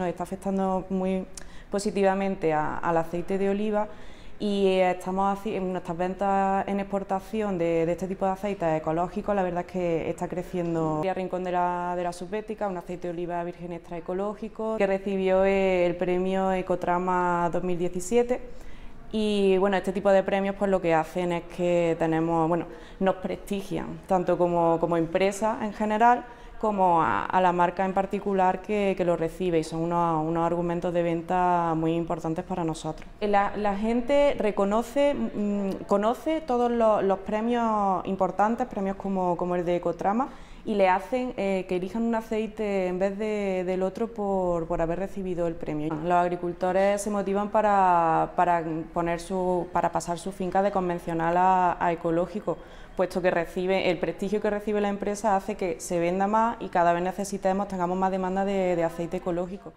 Nos está afectando muy positivamente al aceite de oliva y eh, estamos en nuestras ventas en exportación de, este tipo de aceites ecológicos, la verdad es que está creciendo. El Rincón de la, de Subbética, un aceite de oliva virgen extra ecológico, que recibió el premio Ecotrama 2017. Y bueno, este tipo de premios pues lo que hacen es que tenemos, nos prestigian, tanto como, como empresa en general, como a, la marca en particular que, lo recibe y son unos, argumentos de venta muy importantes para nosotros. La, gente reconoce, mm, conoce todos los, premios importantes, premios como el de Ecotrama y le hacen eh, que elijan un aceite en vez del otro por, haber recibido el premio. Ah. Los agricultores se motivan para, poner su, para pasar su finca de convencional a, ecológico, puesto que recibe, el prestigio que recibe la empresa hace que se venda más y cada vez necesitemos, tengamos más demanda de, de aceite ecológico.